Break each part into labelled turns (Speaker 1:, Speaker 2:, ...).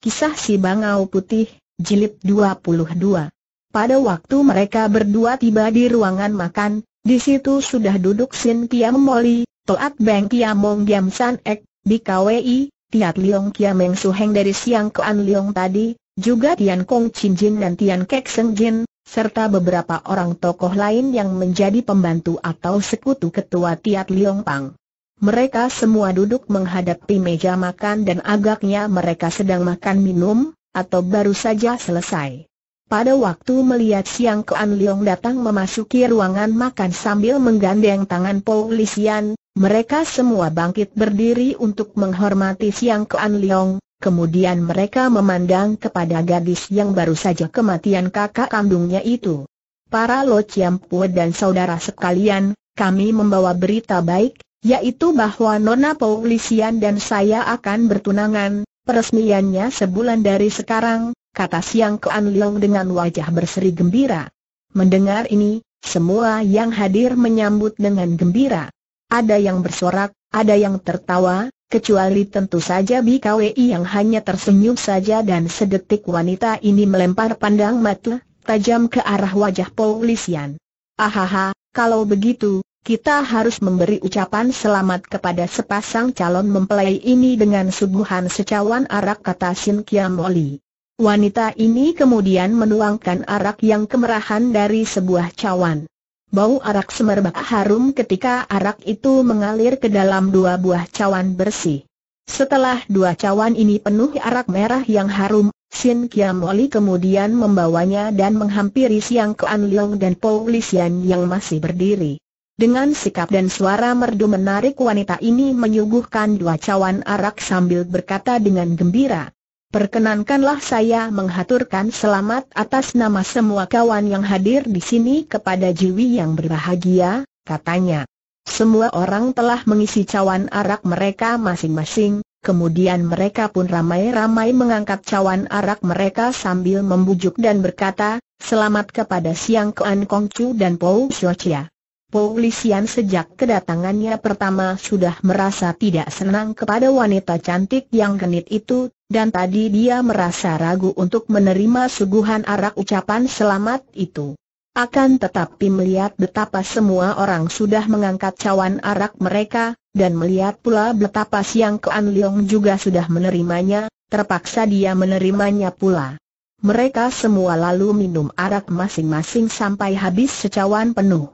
Speaker 1: Kisah Si Bangau Putih, Jilid 22 Pada waktu mereka berdua tiba di ruangan makan, di situ sudah duduk Sin Kiam Moli, Toat Beng Kiam Mong Giam San Ek, di KWI, Tiat Liong Su Heng dari Siang Kean Liong tadi, juga Tian Kong Chin Jin dan Tian Kek Seng Jin, serta beberapa orang tokoh lain yang menjadi pembantu atau sekutu ketua Tiat Liong Pang. Mereka semua duduk menghadapi meja makan dan agaknya mereka sedang makan minum, atau baru saja selesai. Pada waktu melihat Siang Kuan Leong datang memasuki ruangan makan sambil menggandeng tangan polisian, mereka semua bangkit berdiri untuk menghormati Siang Kuan Leong, kemudian mereka memandang kepada gadis yang baru saja kematian kakak kandungnya itu. Para Lo Chiam Pue dan saudara sekalian, kami membawa berita baik, yaitu bahwa Nona Paulisian dan saya akan bertunangan, peresmiannya sebulan dari sekarang, kata Siang Kean Leong dengan wajah berseri gembira. Mendengar ini, semua yang hadir menyambut dengan gembira. Ada yang bersorak, ada yang tertawa, kecuali tentu saja Bi BKWI yang hanya tersenyum saja dan sedetik wanita ini melempar pandang mata tajam ke arah wajah Paulisian. Ahaha, kalau begitu, kita harus memberi ucapan selamat kepada sepasang calon mempelai ini dengan suguhan secawan arak kata Sin Kiam Oli. Wanita ini kemudian menuangkan arak yang kemerahan dari sebuah cawan. Bau arak semerbak harum ketika arak itu mengalir ke dalam dua buah cawan bersih. Setelah dua cawan ini penuh arak merah yang harum, Sin Kiam Oli kemudian membawanya dan menghampiri Siang Kuan Leong dan Paulisian yang masih berdiri. Dengan sikap dan suara merdu menarik wanita ini menyuguhkan dua cawan arak sambil berkata dengan gembira. Perkenankanlah saya menghaturkan selamat atas nama semua kawan yang hadir di sini kepada Jiwi yang berbahagia, katanya. Semua orang telah mengisi cawan arak mereka masing-masing, kemudian mereka pun ramai-ramai mengangkat cawan arak mereka sambil membujuk dan berkata, selamat kepada Siang Kuan Kongcu dan Pou Xiu Polisian sejak kedatangannya pertama sudah merasa tidak senang kepada wanita cantik yang genit itu, dan tadi dia merasa ragu untuk menerima suguhan arak ucapan selamat itu. Akan tetapi melihat betapa semua orang sudah mengangkat cawan arak mereka, dan melihat pula betapa Siang Kean Leong juga sudah menerimanya, terpaksa dia menerimanya pula. Mereka semua lalu minum arak masing-masing sampai habis secawan penuh.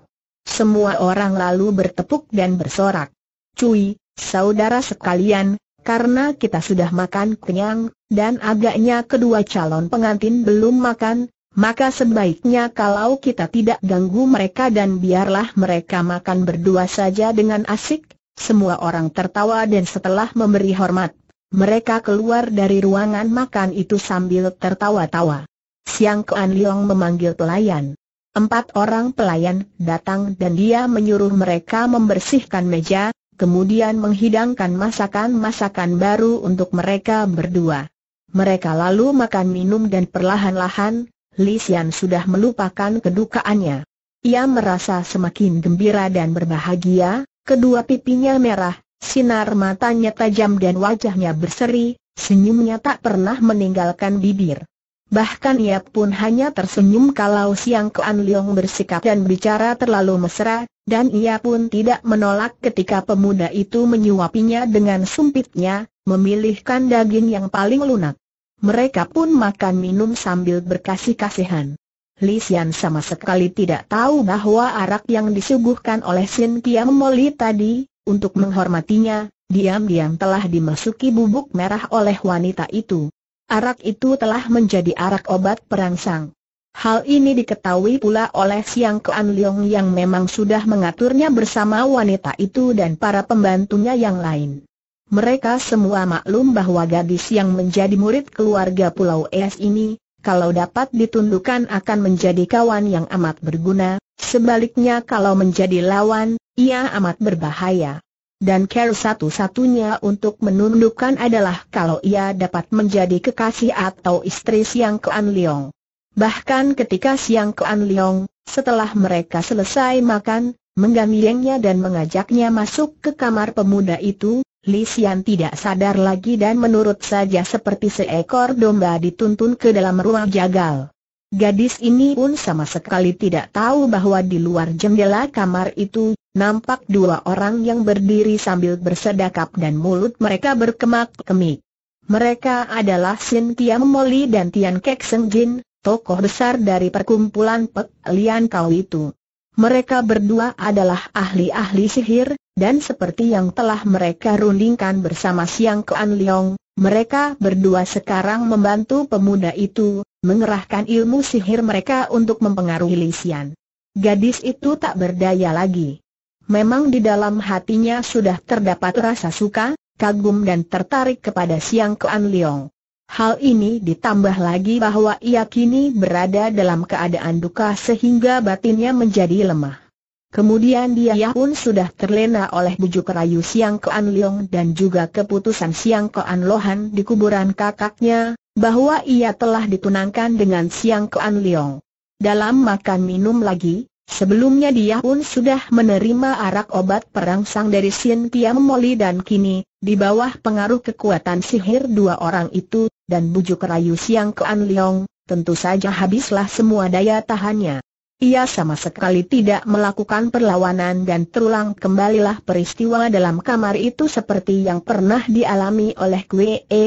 Speaker 1: Semua orang lalu bertepuk dan bersorak. Cui, saudara sekalian, karena kita sudah makan kenyang, dan agaknya kedua calon pengantin belum makan, maka sebaiknya kalau kita tidak ganggu mereka dan biarlah mereka makan berdua saja dengan asik, semua orang tertawa dan setelah memberi hormat, mereka keluar dari ruangan makan itu sambil tertawa-tawa. Siang Kean Leong memanggil pelayan. Empat orang pelayan datang dan dia menyuruh mereka membersihkan meja, kemudian menghidangkan masakan-masakan baru untuk mereka berdua. Mereka lalu makan minum dan perlahan-lahan, Li Xian sudah melupakan kedukaannya. Ia merasa semakin gembira dan berbahagia, kedua pipinya merah, sinar matanya tajam dan wajahnya berseri, senyumnya tak pernah meninggalkan bibir. Bahkan ia pun hanya tersenyum kalau Siang Kuan Leong bersikap dan bicara terlalu mesra, dan ia pun tidak menolak ketika pemuda itu menyuapinya dengan sumpitnya, memilihkan daging yang paling lunak. Mereka pun makan minum sambil berkasih-kasihan. Li Xian sama sekali tidak tahu bahwa arak yang disuguhkan oleh Sin Kiam Moli tadi, untuk menghormatinya, diam-diam telah dimasuki bubuk merah oleh wanita itu. Arak itu telah menjadi arak obat perangsang. Hal ini diketahui pula oleh Siang Kuan Leong yang memang sudah mengaturnya bersama wanita itu dan para pembantunya yang lain. Mereka semua maklum bahwa gadis yang menjadi murid keluarga Pulau Es ini, kalau dapat ditundukkan akan menjadi kawan yang amat berguna, sebaliknya kalau menjadi lawan, ia amat berbahaya dan care satu-satunya untuk menundukkan adalah kalau ia dapat menjadi kekasih atau istri Siang Kuan Leong. Bahkan ketika Siang Kuan Leong, setelah mereka selesai makan, menggandengnya dan mengajaknya masuk ke kamar pemuda itu, Li Xian tidak sadar lagi dan menurut saja seperti seekor domba dituntun ke dalam ruang jagal. Gadis ini pun sama sekali tidak tahu bahwa di luar jendela kamar itu nampak dua orang yang berdiri sambil bersedekap dan mulut mereka berkemak-kemik. Mereka adalah Sin Tiam Moli dan Tian Kek Seng Jin, tokoh besar dari perkumpulan Pek Lian Kau itu. Mereka berdua adalah ahli-ahli sihir, dan seperti yang telah mereka rundingkan bersama Siang Kean Leong, mereka berdua sekarang membantu pemuda itu, mengerahkan ilmu sihir mereka untuk mempengaruhi Lisian. Gadis itu tak berdaya lagi. Memang di dalam hatinya sudah terdapat rasa suka, kagum dan tertarik kepada Siang Kuan Liong. Hal ini ditambah lagi bahwa ia kini berada dalam keadaan duka sehingga batinnya menjadi lemah. Kemudian dia pun sudah terlena oleh bujuk rayu Siang Kuan Liong dan juga keputusan Siang Kuan Lohan di kuburan kakaknya, bahwa ia telah ditunangkan dengan Siang Kuan Liong. Dalam makan minum lagi, Sebelumnya dia pun sudah menerima arak obat perangsang dari Sin Piam Moli dan kini, di bawah pengaruh kekuatan sihir dua orang itu, dan bujuk rayu Siang ke Leong, tentu saja habislah semua daya tahannya. Ia sama sekali tidak melakukan perlawanan dan terulang kembalilah peristiwa dalam kamar itu seperti yang pernah dialami oleh Kwee E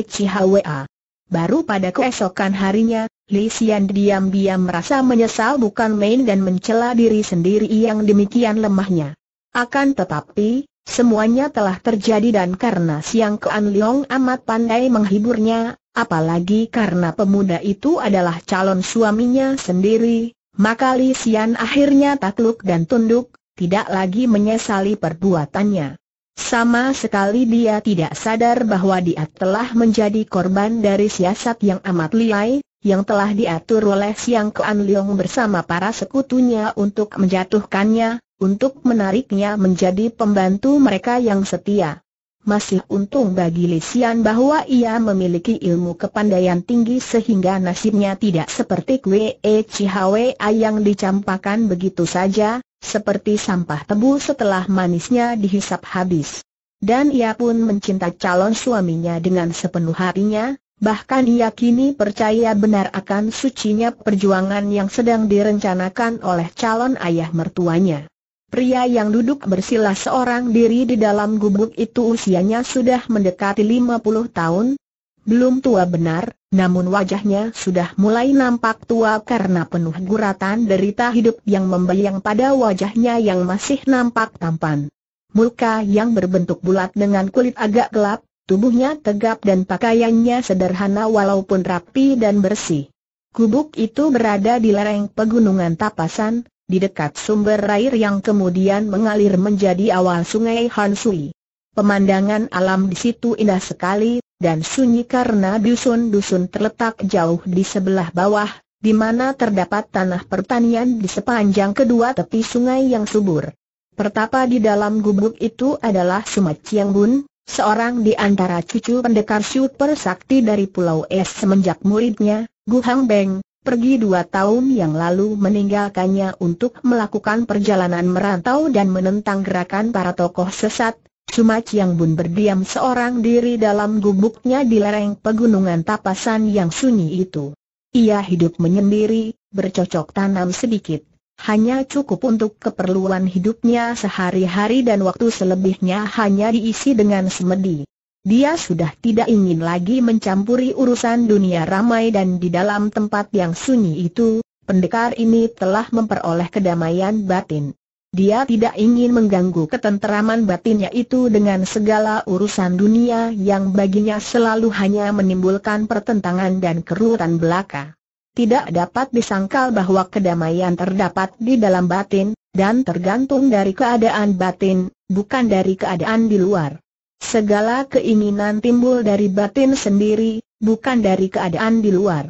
Speaker 1: Baru pada keesokan harinya, Li Xian diam-diam merasa menyesal bukan main dan mencela diri sendiri yang demikian lemahnya. Akan tetapi, semuanya telah terjadi dan karena Siang Kean Leong amat pandai menghiburnya, apalagi karena pemuda itu adalah calon suaminya sendiri, maka Li Xian akhirnya takluk dan tunduk, tidak lagi menyesali perbuatannya. Sama sekali dia tidak sadar bahwa dia telah menjadi korban dari siasat yang amat liai, yang telah diatur oleh Siang Kuan Leong bersama para sekutunya untuk menjatuhkannya, untuk menariknya menjadi pembantu mereka yang setia. Masih untung bagi Lisian bahwa ia memiliki ilmu kepandaian tinggi sehingga nasibnya tidak seperti Kwe e Chihwe yang dicampakkan begitu saja, seperti sampah tebu setelah manisnya dihisap habis. Dan ia pun mencintai calon suaminya dengan sepenuh hatinya, Bahkan ia kini percaya benar akan sucinya perjuangan yang sedang direncanakan oleh calon ayah mertuanya. Pria yang duduk bersila seorang diri di dalam gubuk itu usianya sudah mendekati 50 tahun. Belum tua benar, namun wajahnya sudah mulai nampak tua karena penuh guratan derita hidup yang membayang pada wajahnya yang masih nampak tampan. Muka yang berbentuk bulat dengan kulit agak gelap, Tubuhnya tegap dan pakaiannya sederhana walaupun rapi dan bersih. Gubuk itu berada di lereng pegunungan Tapasan, di dekat sumber air yang kemudian mengalir menjadi awal sungai Hansui. Pemandangan alam di situ indah sekali, dan sunyi karena dusun-dusun terletak jauh di sebelah bawah, di mana terdapat tanah pertanian di sepanjang kedua tepi sungai yang subur. Pertapa di dalam gubuk itu adalah Sumat Bun seorang di antara cucu pendekar super sakti dari Pulau Es semenjak muridnya, Gu Hang Beng, pergi dua tahun yang lalu meninggalkannya untuk melakukan perjalanan merantau dan menentang gerakan para tokoh sesat, Cuma Chiang Bun berdiam seorang diri dalam gubuknya di lereng pegunungan tapasan yang sunyi itu. Ia hidup menyendiri, bercocok tanam sedikit hanya cukup untuk keperluan hidupnya sehari-hari dan waktu selebihnya hanya diisi dengan semedi. Dia sudah tidak ingin lagi mencampuri urusan dunia ramai dan di dalam tempat yang sunyi itu, pendekar ini telah memperoleh kedamaian batin. Dia tidak ingin mengganggu ketenteraman batinnya itu dengan segala urusan dunia yang baginya selalu hanya menimbulkan pertentangan dan kerutan belaka. Tidak dapat disangkal bahwa kedamaian terdapat di dalam batin, dan tergantung dari keadaan batin, bukan dari keadaan di luar. Segala keinginan timbul dari batin sendiri, bukan dari keadaan di luar.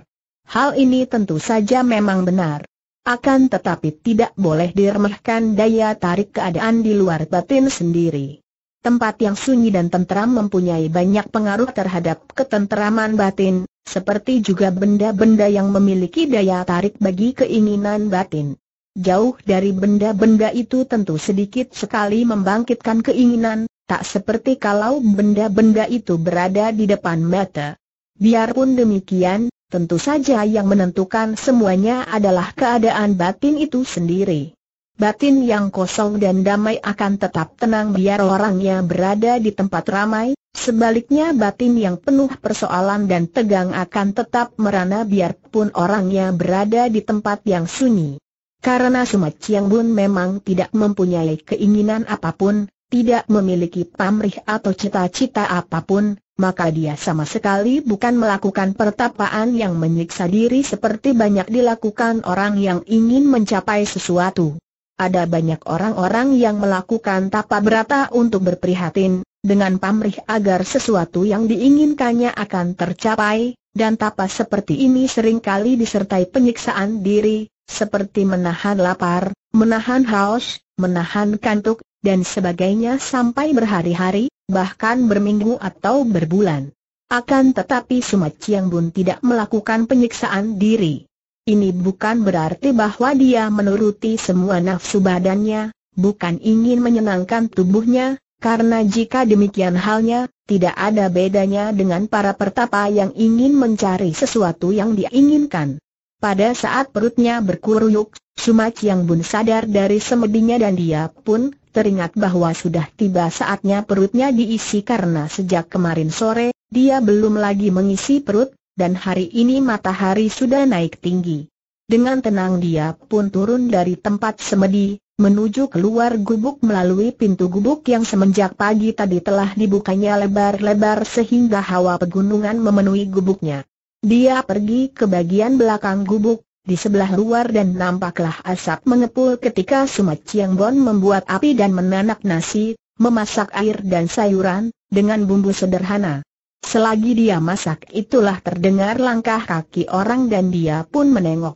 Speaker 1: Hal ini tentu saja memang benar. Akan tetapi tidak boleh diremehkan daya tarik keadaan di luar batin sendiri tempat yang sunyi dan tentram mempunyai banyak pengaruh terhadap ketenteraman batin, seperti juga benda-benda yang memiliki daya tarik bagi keinginan batin. Jauh dari benda-benda itu tentu sedikit sekali membangkitkan keinginan, tak seperti kalau benda-benda itu berada di depan mata. Biarpun demikian, tentu saja yang menentukan semuanya adalah keadaan batin itu sendiri. Batin yang kosong dan damai akan tetap tenang biar orangnya berada di tempat ramai, sebaliknya batin yang penuh persoalan dan tegang akan tetap merana biarpun orangnya berada di tempat yang sunyi. Karena Sumat Chiang Bun memang tidak mempunyai keinginan apapun, tidak memiliki pamrih atau cita-cita apapun, maka dia sama sekali bukan melakukan pertapaan yang menyiksa diri seperti banyak dilakukan orang yang ingin mencapai sesuatu. Ada banyak orang-orang yang melakukan tapa berata untuk berprihatin, dengan pamrih agar sesuatu yang diinginkannya akan tercapai, dan tapa seperti ini seringkali disertai penyiksaan diri, seperti menahan lapar, menahan haus, menahan kantuk, dan sebagainya sampai berhari-hari, bahkan berminggu atau berbulan. Akan tetapi Sumat yang Bun tidak melakukan penyiksaan diri. Ini bukan berarti bahwa dia menuruti semua nafsu badannya, bukan ingin menyenangkan tubuhnya, karena jika demikian halnya, tidak ada bedanya dengan para pertapa yang ingin mencari sesuatu yang diinginkan. Pada saat perutnya berkuruyuk, Sumac Yang Bun sadar dari semedinya dan dia pun teringat bahwa sudah tiba saatnya perutnya diisi karena sejak kemarin sore, dia belum lagi mengisi perut, dan hari ini matahari sudah naik tinggi. Dengan tenang dia pun turun dari tempat semedi, menuju keluar gubuk melalui pintu gubuk yang semenjak pagi tadi telah dibukanya lebar-lebar sehingga hawa pegunungan memenuhi gubuknya. Dia pergi ke bagian belakang gubuk, di sebelah luar dan nampaklah asap mengepul ketika Sumat Ciangbon membuat api dan menanak nasi, memasak air dan sayuran, dengan bumbu sederhana. Selagi dia masak itulah terdengar langkah kaki orang dan dia pun menengok.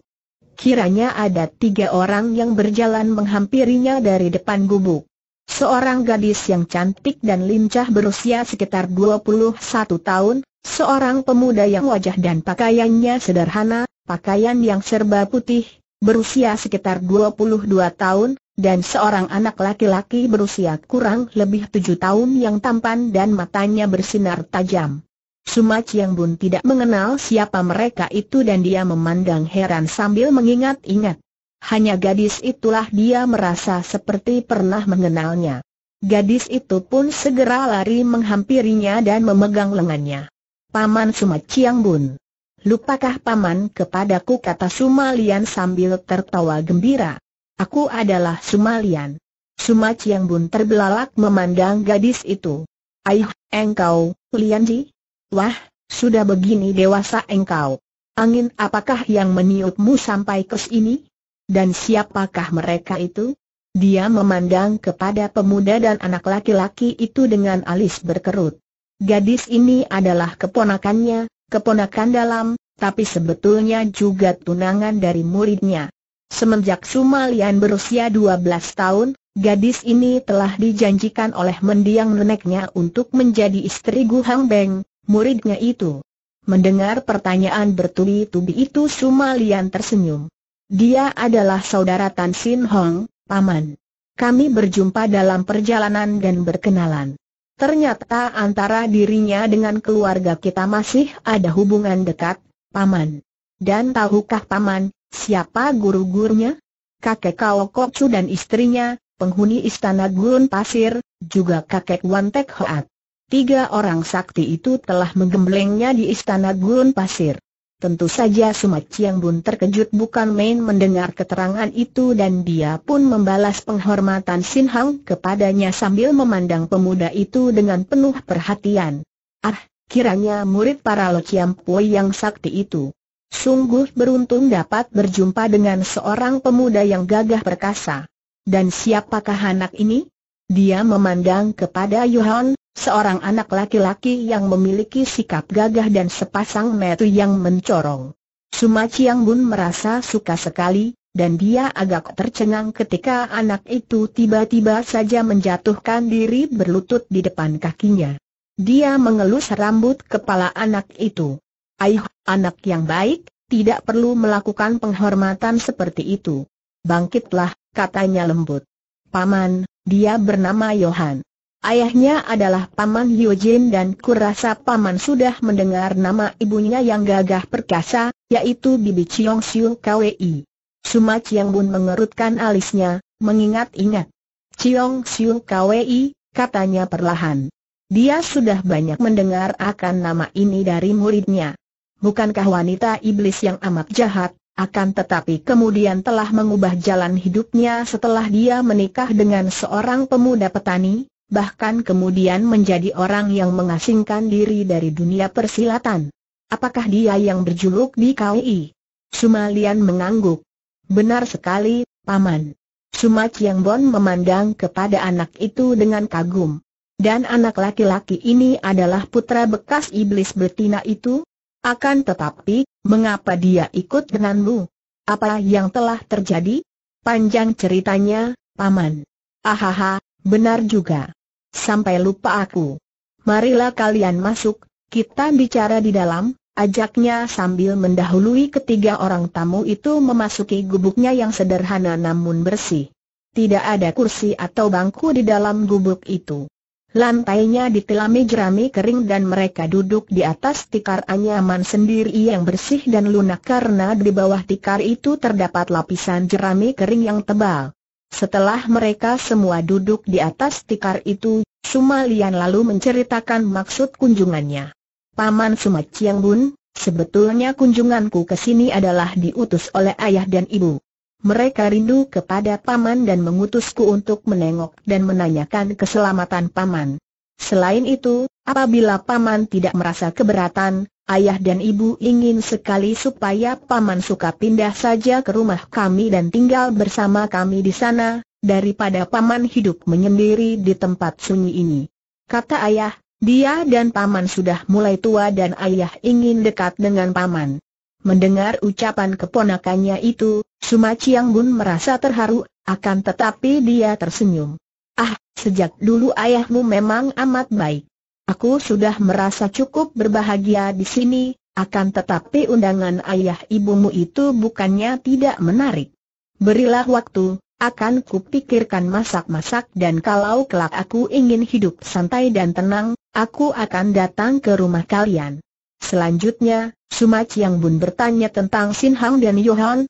Speaker 1: Kiranya ada tiga orang yang berjalan menghampirinya dari depan gubuk. Seorang gadis yang cantik dan lincah berusia sekitar 21 tahun, seorang pemuda yang wajah dan pakaiannya sederhana, pakaian yang serba putih, berusia sekitar 22 tahun, dan seorang anak laki-laki berusia kurang lebih tujuh tahun yang tampan dan matanya bersinar tajam. Suma yang Bun tidak mengenal siapa mereka itu dan dia memandang heran sambil mengingat-ingat. Hanya gadis itulah dia merasa seperti pernah mengenalnya. Gadis itu pun segera lari menghampirinya dan memegang lengannya. Paman Suma Chiang Bun. Lupakah paman kepadaku kata Sumalian sambil tertawa gembira. Aku adalah Sumalian. Sumac Yang Bun terbelalak memandang gadis itu. Aih, engkau, Lianji? Wah, sudah begini dewasa engkau. Angin apakah yang meniupmu sampai ke sini? Dan siapakah mereka itu? Dia memandang kepada pemuda dan anak laki-laki itu dengan alis berkerut. Gadis ini adalah keponakannya, keponakan dalam, tapi sebetulnya juga tunangan dari muridnya. Semenjak Sumalian berusia 12 tahun, gadis ini telah dijanjikan oleh mendiang neneknya untuk menjadi istri Gu Hang Beng, muridnya itu. Mendengar pertanyaan bertubi-tubi itu Sumalian tersenyum. Dia adalah saudara Tan Sin Hong, paman. Kami berjumpa dalam perjalanan dan berkenalan. Ternyata antara dirinya dengan keluarga kita masih ada hubungan dekat, Paman. Dan tahukah Paman, Siapa guru-gurunya? Kakek Kao Chu dan istrinya, penghuni istana gurun pasir, juga kakek Wan Tek Hoat. Tiga orang sakti itu telah menggemblengnya di istana gurun pasir. Tentu saja Sumat Chiang Bun terkejut bukan main mendengar keterangan itu dan dia pun membalas penghormatan Sin Hang kepadanya sambil memandang pemuda itu dengan penuh perhatian. Ah, kiranya murid para Lo Chiang Pui yang sakti itu. Sungguh beruntung dapat berjumpa dengan seorang pemuda yang gagah perkasa. Dan siapakah anak ini? Dia memandang kepada Yohan, seorang anak laki-laki yang memiliki sikap gagah dan sepasang metu yang mencorong. Suma Chiang Bun merasa suka sekali, dan dia agak tercengang ketika anak itu tiba-tiba saja menjatuhkan diri berlutut di depan kakinya. Dia mengelus rambut kepala anak itu. Aih, anak yang baik, tidak perlu melakukan penghormatan seperti itu. Bangkitlah, katanya lembut. Paman, dia bernama Yohan. Ayahnya adalah Paman Hyojin dan kurasa Paman sudah mendengar nama ibunya yang gagah perkasa, yaitu Bibi Chiong Siu Kwei. Suma Chiang Bun mengerutkan alisnya, mengingat-ingat. Chiong Siu Kwei, katanya perlahan. Dia sudah banyak mendengar akan nama ini dari muridnya bukankah wanita iblis yang amat jahat, akan tetapi kemudian telah mengubah jalan hidupnya setelah dia menikah dengan seorang pemuda petani, bahkan kemudian menjadi orang yang mengasingkan diri dari dunia persilatan. Apakah dia yang berjuluk di KUI? Sumalian mengangguk. Benar sekali, Paman. Sumac Yang Bon memandang kepada anak itu dengan kagum. Dan anak laki-laki ini adalah putra bekas iblis betina itu, akan tetapi, mengapa dia ikut denganmu? Apa yang telah terjadi? Panjang ceritanya, Paman. Ahaha, benar juga. Sampai lupa aku. Marilah kalian masuk, kita bicara di dalam, ajaknya sambil mendahului ketiga orang tamu itu memasuki gubuknya yang sederhana namun bersih. Tidak ada kursi atau bangku di dalam gubuk itu. Lantainya ditelami jerami kering dan mereka duduk di atas tikar anyaman sendiri yang bersih dan lunak karena di bawah tikar itu terdapat lapisan jerami kering yang tebal. Setelah mereka semua duduk di atas tikar itu, Sumalian lalu menceritakan maksud kunjungannya. Paman Sumaciang Bun, sebetulnya kunjunganku ke sini adalah diutus oleh ayah dan ibu. Mereka rindu kepada Paman dan mengutusku untuk menengok dan menanyakan keselamatan Paman. Selain itu, apabila Paman tidak merasa keberatan, Ayah dan ibu ingin sekali supaya paman suka pindah saja ke rumah kami dan tinggal bersama kami di sana, daripada paman hidup menyendiri di tempat sunyi ini. Kata ayah, dia dan paman sudah mulai tua dan ayah ingin dekat dengan paman. Mendengar ucapan keponakannya itu, Suma Chiang Bun merasa terharu, akan tetapi dia tersenyum. Ah, sejak dulu ayahmu memang amat baik. Aku sudah merasa cukup berbahagia di sini, akan tetapi undangan ayah ibumu itu bukannya tidak menarik. Berilah waktu, akan kupikirkan masak-masak dan kalau kelak aku ingin hidup santai dan tenang, aku akan datang ke rumah kalian. Selanjutnya, Suma Chiang Bun bertanya tentang Sin Hang dan Yohan.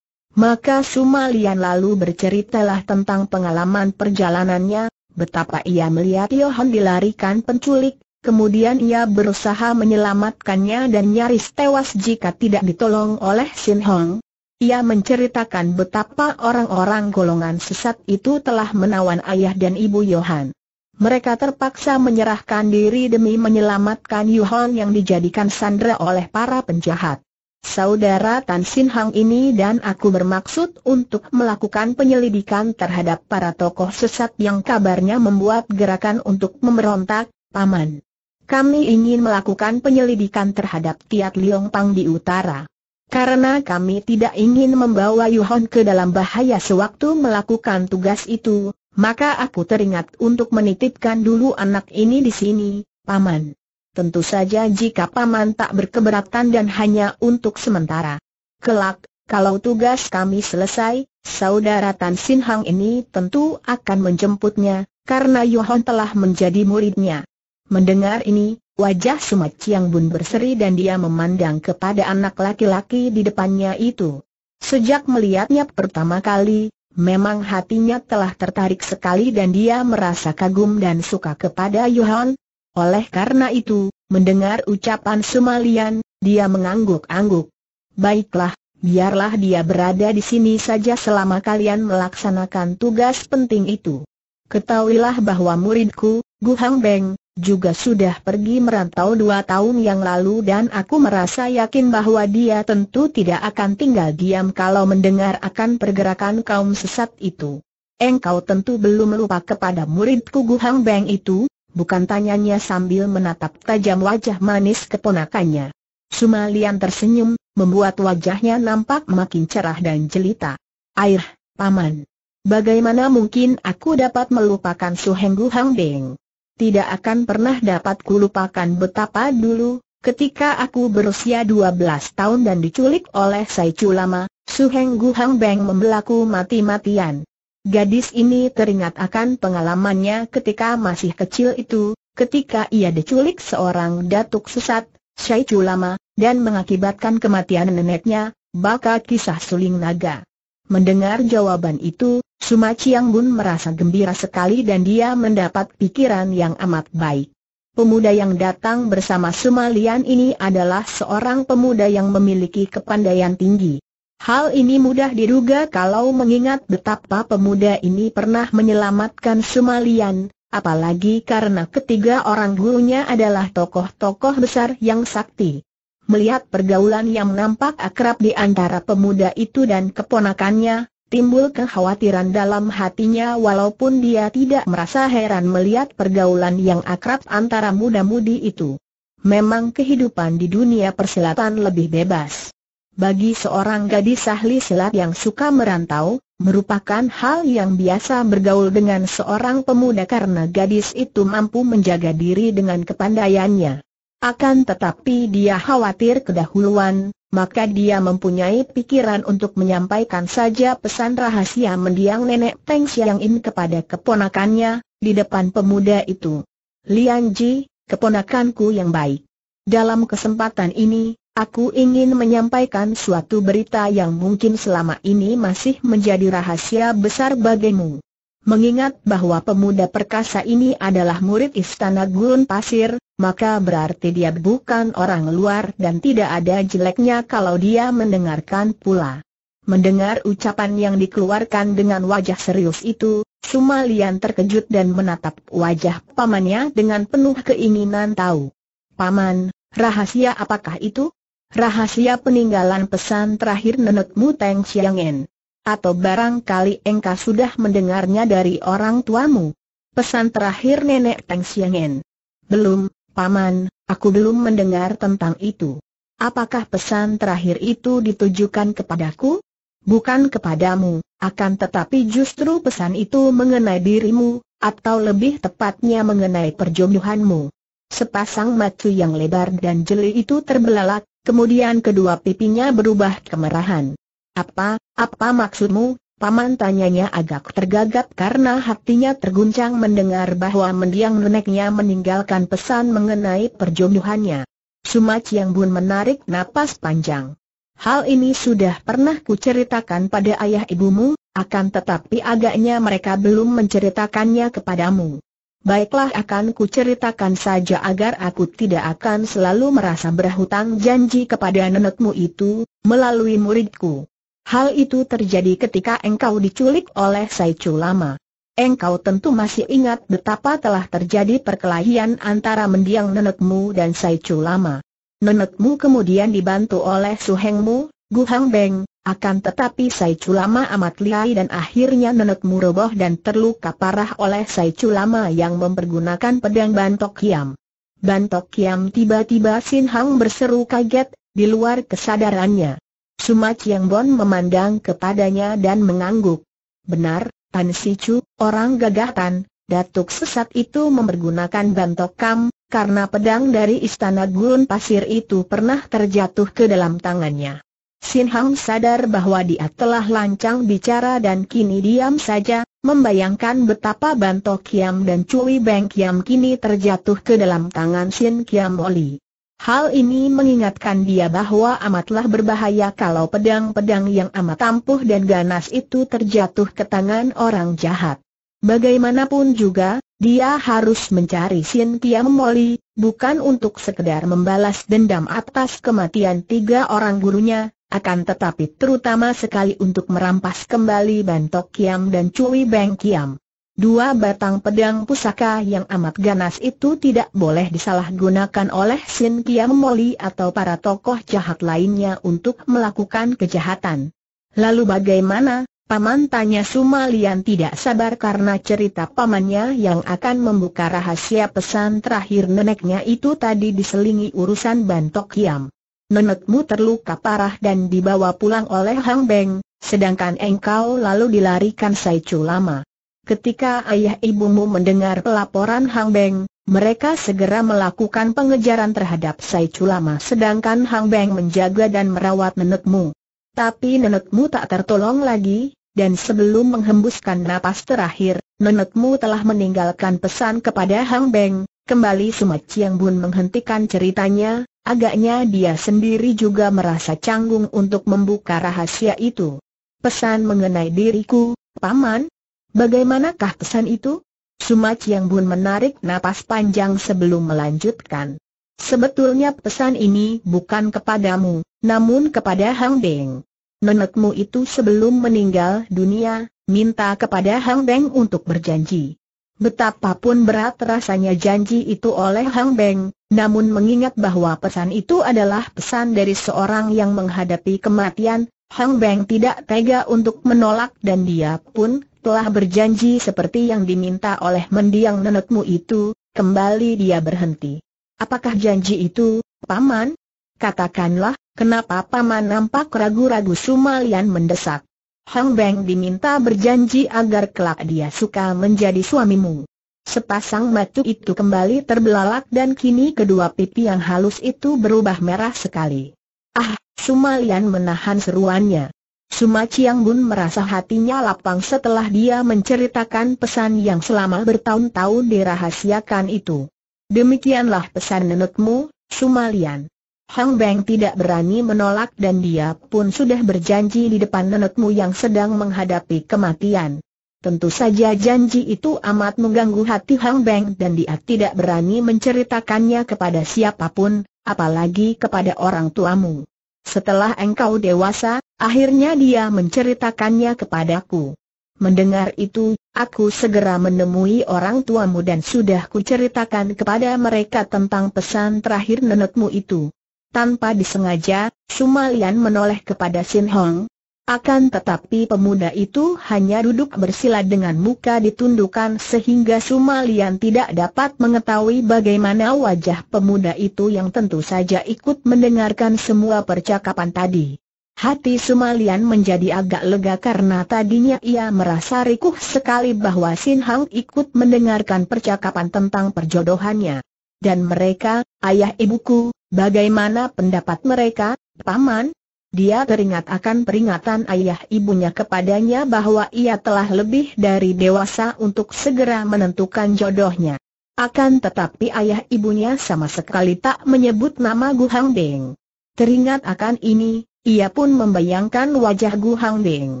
Speaker 1: Maka Suma Lian lalu berceritalah tentang pengalaman perjalanannya, betapa ia melihat Yohan dilarikan penculik, kemudian ia berusaha menyelamatkannya dan nyaris tewas jika tidak ditolong oleh Sin Hang. Ia menceritakan betapa orang-orang golongan sesat itu telah menawan ayah dan ibu Yohan. Mereka terpaksa menyerahkan diri demi menyelamatkan Yuhon yang dijadikan sandera oleh para penjahat. Saudara Tan Sin Hang ini dan aku bermaksud untuk melakukan penyelidikan terhadap para tokoh sesat yang kabarnya membuat gerakan untuk memberontak, Paman. Kami ingin melakukan penyelidikan terhadap Tiat Liong Pang di utara. Karena kami tidak ingin membawa Yuhon ke dalam bahaya sewaktu melakukan tugas itu, maka aku teringat untuk menitipkan dulu anak ini di sini, Paman. Tentu saja jika Paman tak berkeberatan dan hanya untuk sementara. Kelak, kalau tugas kami selesai, saudara Tan Sin Hang ini tentu akan menjemputnya, karena Yohon telah menjadi muridnya. Mendengar ini, wajah Sumat Chiang Bun berseri dan dia memandang kepada anak laki-laki di depannya itu. Sejak melihatnya pertama kali, Memang hatinya telah tertarik sekali dan dia merasa kagum dan suka kepada Yohan. Oleh karena itu, mendengar ucapan Sumalian, dia mengangguk-angguk. Baiklah, biarlah dia berada di sini saja selama kalian melaksanakan tugas penting itu. Ketahuilah bahwa muridku, Gu Hang Beng, juga sudah pergi merantau dua tahun yang lalu dan aku merasa yakin bahwa dia tentu tidak akan tinggal diam kalau mendengar akan pergerakan kaum sesat itu. Engkau tentu belum lupa kepada muridku Gu Hang Beng itu, bukan tanyanya sambil menatap tajam wajah manis keponakannya. Sumalian tersenyum, membuat wajahnya nampak makin cerah dan jelita. Air, paman. Bagaimana mungkin aku dapat melupakan Suheng Gu Hang Beng? tidak akan pernah dapat kulupakan betapa dulu, ketika aku berusia 12 tahun dan diculik oleh Sai Lama, Su Heng Gu Hang Beng membelaku mati-matian. Gadis ini teringat akan pengalamannya ketika masih kecil itu, ketika ia diculik seorang datuk sesat, Sai Lama, dan mengakibatkan kematian neneknya, baka kisah suling naga. Mendengar jawaban itu, Suma Chiang Bun merasa gembira sekali dan dia mendapat pikiran yang amat baik. Pemuda yang datang bersama Suma Lian ini adalah seorang pemuda yang memiliki kepandaian tinggi. Hal ini mudah diduga kalau mengingat betapa pemuda ini pernah menyelamatkan Suma Lian, apalagi karena ketiga orang gurunya adalah tokoh-tokoh besar yang sakti. Melihat pergaulan yang nampak akrab di antara pemuda itu dan keponakannya, timbul kekhawatiran dalam hatinya walaupun dia tidak merasa heran melihat pergaulan yang akrab antara muda-mudi itu. Memang kehidupan di dunia persilatan lebih bebas. Bagi seorang gadis ahli silat yang suka merantau, merupakan hal yang biasa bergaul dengan seorang pemuda karena gadis itu mampu menjaga diri dengan kepandaiannya. Akan tetapi dia khawatir kedahuluan, maka dia mempunyai pikiran untuk menyampaikan saja pesan rahasia mendiang nenek Teng Siang In kepada keponakannya, di depan pemuda itu. Lian Ji, keponakanku yang baik. Dalam kesempatan ini, aku ingin menyampaikan suatu berita yang mungkin selama ini masih menjadi rahasia besar bagimu. Mengingat bahwa pemuda perkasa ini adalah murid Istana Gurun Pasir, maka berarti dia bukan orang luar dan tidak ada jeleknya kalau dia mendengarkan pula. Mendengar ucapan yang dikeluarkan dengan wajah serius itu, Sumalian terkejut dan menatap wajah pamannya dengan penuh keinginan tahu. Paman, rahasia apakah itu? Rahasia peninggalan pesan terakhir nenekmu Teng Xiangen. Atau barangkali engkau sudah mendengarnya dari orang tuamu. Pesan terakhir nenek Teng Xiangen. Belum, Paman, aku belum mendengar tentang itu. Apakah pesan terakhir itu ditujukan kepadaku? Bukan kepadamu, akan tetapi justru pesan itu mengenai dirimu, atau lebih tepatnya mengenai perjodohanmu. Sepasang mata yang lebar dan jeli itu terbelalak, kemudian kedua pipinya berubah kemerahan. Apa, apa maksudmu, Paman tanyanya agak tergagap karena hatinya terguncang mendengar bahwa mendiang neneknya meninggalkan pesan mengenai perjodohannya. Sumat yang Bun menarik napas panjang. Hal ini sudah pernah kuceritakan pada ayah ibumu, akan tetapi agaknya mereka belum menceritakannya kepadamu. Baiklah akan kuceritakan saja agar aku tidak akan selalu merasa berhutang janji kepada nenekmu itu, melalui muridku. Hal itu terjadi ketika engkau diculik oleh Sai Lama. Engkau tentu masih ingat betapa telah terjadi perkelahian antara mendiang nenekmu dan Sai Lama. Nenekmu kemudian dibantu oleh suhengmu, Gu Hang Beng, akan tetapi Sai Lama amat lihai dan akhirnya nenekmu roboh dan terluka parah oleh Sai Lama yang mempergunakan pedang Bantok Kiam. Bantok Kiam tiba-tiba Sin Hang berseru kaget, di luar kesadarannya. Suma Chiang Bon memandang kepadanya dan mengangguk. Benar, Pan Sichu, orang gagah tan. datuk sesat itu mempergunakan kam, karena pedang dari istana gurun pasir itu pernah terjatuh ke dalam tangannya. Sin Hang sadar bahwa dia telah lancang bicara dan kini diam saja, membayangkan betapa bantok Kiam dan Cui Beng Kiam kini terjatuh ke dalam tangan Sin Kiam Oli. Hal ini mengingatkan dia bahwa amatlah berbahaya kalau pedang-pedang yang amat ampuh dan ganas itu terjatuh ke tangan orang jahat. Bagaimanapun juga, dia harus mencari Sin Kiam Moli, bukan untuk sekedar membalas dendam atas kematian tiga orang gurunya, akan tetapi terutama sekali untuk merampas kembali Bantok Kiam dan Cui Beng Kiam. Dua batang pedang pusaka yang amat ganas itu tidak boleh disalahgunakan oleh Sin Kiam Moli atau para tokoh jahat lainnya untuk melakukan kejahatan. Lalu bagaimana? Paman tanya Sumalian tidak sabar karena cerita pamannya yang akan membuka rahasia pesan terakhir neneknya itu tadi diselingi urusan Bantok Kiam. Nenekmu terluka parah dan dibawa pulang oleh Hang Beng, sedangkan engkau lalu dilarikan Saicu lama. Ketika ayah ibumu mendengar laporan Hang Beng, mereka segera melakukan pengejaran terhadap Sai Culama sedangkan Hang Beng menjaga dan merawat nenekmu. Tapi nenekmu tak tertolong lagi, dan sebelum menghembuskan napas terakhir, nenekmu telah meninggalkan pesan kepada Hang Beng, kembali Sumat Chiang Bun menghentikan ceritanya, agaknya dia sendiri juga merasa canggung untuk membuka rahasia itu. Pesan mengenai diriku, Paman, Bagaimanakah pesan itu? Sumat yang Bun menarik napas panjang sebelum melanjutkan. Sebetulnya pesan ini bukan kepadamu, namun kepada Hang Beng. Nenekmu itu sebelum meninggal dunia, minta kepada Hang Beng untuk berjanji. Betapapun berat rasanya janji itu oleh Hang Beng, namun mengingat bahwa pesan itu adalah pesan dari seorang yang menghadapi kematian, Hang Beng tidak tega untuk menolak dan dia pun telah berjanji seperti yang diminta oleh mendiang nenekmu itu, kembali dia berhenti. Apakah janji itu, Paman? Katakanlah, kenapa Paman nampak ragu-ragu Sumalian mendesak? Hong Beng diminta berjanji agar kelak dia suka menjadi suamimu. Sepasang mata itu kembali terbelalak dan kini kedua pipi yang halus itu berubah merah sekali. Ah, Sumalian menahan seruannya. Suma Chiang Bun merasa hatinya lapang setelah dia menceritakan pesan yang selama bertahun-tahun dirahasiakan itu. Demikianlah pesan nenekmu, Sumalian. Hang Beng tidak berani menolak dan dia pun sudah berjanji di depan nenekmu yang sedang menghadapi kematian. Tentu saja janji itu amat mengganggu hati Hang Beng dan dia tidak berani menceritakannya kepada siapapun, apalagi kepada orang tuamu. Setelah engkau dewasa, akhirnya dia menceritakannya kepadaku. Mendengar itu, aku segera menemui orang tuamu dan sudah kuceritakan kepada mereka tentang pesan terakhir nenekmu itu. Tanpa disengaja, Sumalian menoleh kepada Sin Hong, akan tetapi pemuda itu hanya duduk bersila dengan muka ditundukkan sehingga Sumalian tidak dapat mengetahui bagaimana wajah pemuda itu yang tentu saja ikut mendengarkan semua percakapan tadi. Hati Sumalian menjadi agak lega karena tadinya ia merasa rikuh sekali bahwa Sin Hang ikut mendengarkan percakapan tentang perjodohannya. Dan mereka, ayah ibuku, bagaimana pendapat mereka, paman, dia teringat akan peringatan ayah ibunya kepadanya bahwa ia telah lebih dari dewasa untuk segera menentukan jodohnya. Akan tetapi ayah ibunya sama sekali tak menyebut nama Gu Hang Beng. Teringat akan ini, ia pun membayangkan wajah Gu Hang Beng.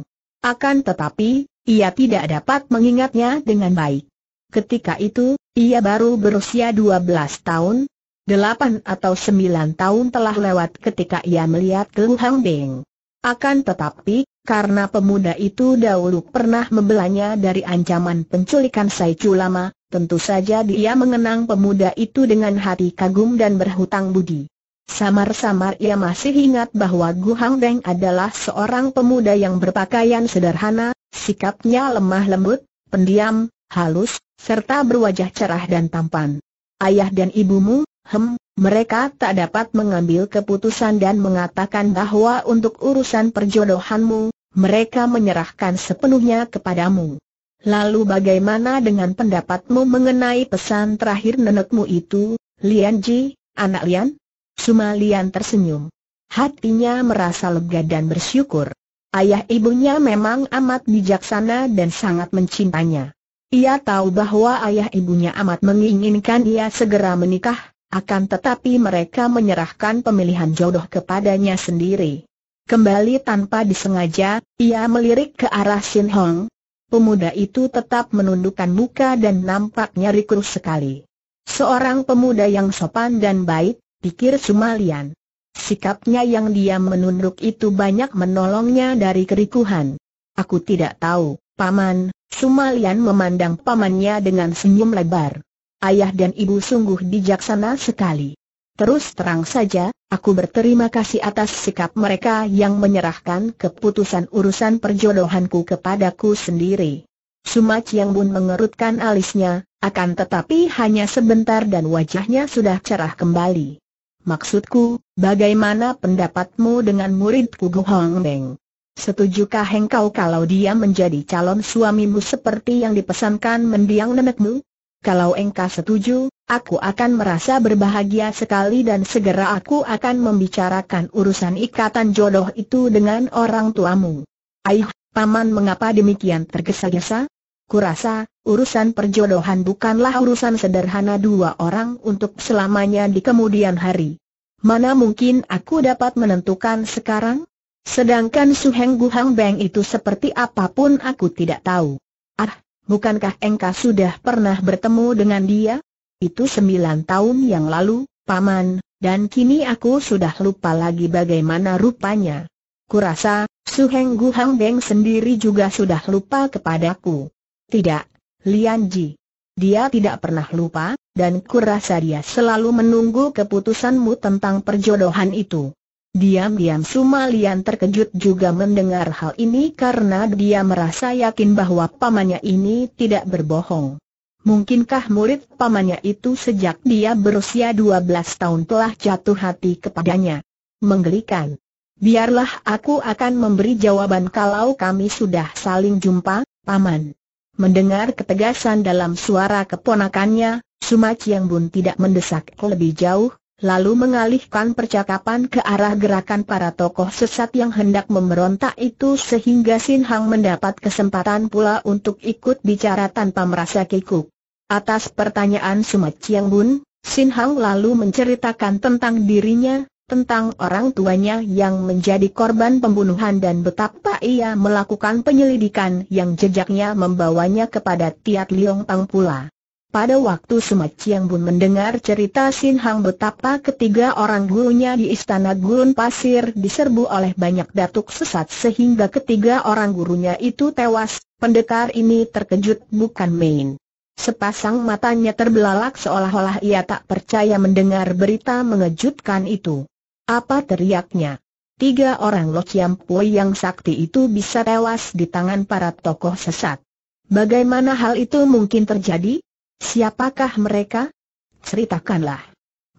Speaker 1: Akan tetapi, ia tidak dapat mengingatnya dengan baik. Ketika itu, ia baru berusia 12 tahun, Delapan atau sembilan tahun telah lewat ketika ia melihat Gu Hang Beng. Akan tetapi, karena pemuda itu dahulu pernah membelanya dari ancaman penculikan Sai Chu tentu saja dia mengenang pemuda itu dengan hati kagum dan berhutang budi. Samar-samar ia masih ingat bahwa Gu Hang Deng adalah seorang pemuda yang berpakaian sederhana, sikapnya lemah lembut, pendiam, halus, serta berwajah cerah dan tampan. Ayah dan ibumu, Hem, mereka tak dapat mengambil keputusan dan mengatakan bahwa untuk urusan perjodohanmu, mereka menyerahkan sepenuhnya kepadamu. Lalu bagaimana dengan pendapatmu mengenai pesan terakhir nenekmu itu, Lian Ji, anak Lian? Suma Lian tersenyum. Hatinya merasa lega dan bersyukur. Ayah ibunya memang amat bijaksana dan sangat mencintainya. Ia tahu bahwa ayah ibunya amat menginginkan ia segera menikah, akan tetapi mereka menyerahkan pemilihan jodoh kepadanya sendiri. Kembali tanpa disengaja, ia melirik ke arah Sin Hong. Pemuda itu tetap menundukkan muka dan nampaknya rikuh sekali. Seorang pemuda yang sopan dan baik, pikir Sumalian. Sikapnya yang dia menunduk itu banyak menolongnya dari kerikuhan. Aku tidak tahu, Paman, Sumalian memandang pamannya dengan senyum lebar. Ayah dan ibu sungguh bijaksana sekali. Terus terang saja, aku berterima kasih atas sikap mereka yang menyerahkan keputusan urusan perjodohanku kepadaku sendiri. Suma yang Bun mengerutkan alisnya, akan tetapi hanya sebentar dan wajahnya sudah cerah kembali. Maksudku, bagaimana pendapatmu dengan muridku Hong Beng? Setujukah engkau kalau dia menjadi calon suamimu seperti yang dipesankan mendiang nenekmu? Kalau engkau setuju, aku akan merasa berbahagia sekali dan segera aku akan membicarakan urusan ikatan jodoh itu dengan orang tuamu. Aih, paman mengapa demikian tergesa-gesa? Kurasa, urusan perjodohan bukanlah urusan sederhana dua orang untuk selamanya di kemudian hari. Mana mungkin aku dapat menentukan sekarang? Sedangkan Suheng Guhang Beng itu seperti apapun aku tidak tahu bukankah engkau sudah pernah bertemu dengan dia? Itu sembilan tahun yang lalu, Paman, dan kini aku sudah lupa lagi bagaimana rupanya. Kurasa, Su Heng Gu Hang Beng sendiri juga sudah lupa kepadaku. Tidak, Lian Ji. Dia tidak pernah lupa, dan kurasa dia selalu menunggu keputusanmu tentang perjodohan itu. Diam-diam Sumalian terkejut juga mendengar hal ini karena dia merasa yakin bahwa pamannya ini tidak berbohong. Mungkinkah murid pamannya itu sejak dia berusia 12 tahun telah jatuh hati kepadanya? Menggelikan. Biarlah aku akan memberi jawaban kalau kami sudah saling jumpa, paman. Mendengar ketegasan dalam suara keponakannya, Yang Bun tidak mendesak lebih jauh, lalu mengalihkan percakapan ke arah gerakan para tokoh sesat yang hendak memberontak itu sehingga Sin Hang mendapat kesempatan pula untuk ikut bicara tanpa merasa kikuk. Atas pertanyaan Sumat Chiang Bun, Sin Hang lalu menceritakan tentang dirinya, tentang orang tuanya yang menjadi korban pembunuhan dan betapa ia melakukan penyelidikan yang jejaknya membawanya kepada Tiat Liong Pang pula. Pada waktu Sumat Chiang Bun mendengar cerita Sin Hang betapa ketiga orang gurunya di Istana Gurun Pasir diserbu oleh banyak datuk sesat sehingga ketiga orang gurunya itu tewas, pendekar ini terkejut bukan main. Sepasang matanya terbelalak seolah-olah ia tak percaya mendengar berita mengejutkan itu. Apa teriaknya? Tiga orang Lo Chiam Pui yang sakti itu bisa tewas di tangan para tokoh sesat. Bagaimana hal itu mungkin terjadi? Siapakah mereka? Ceritakanlah.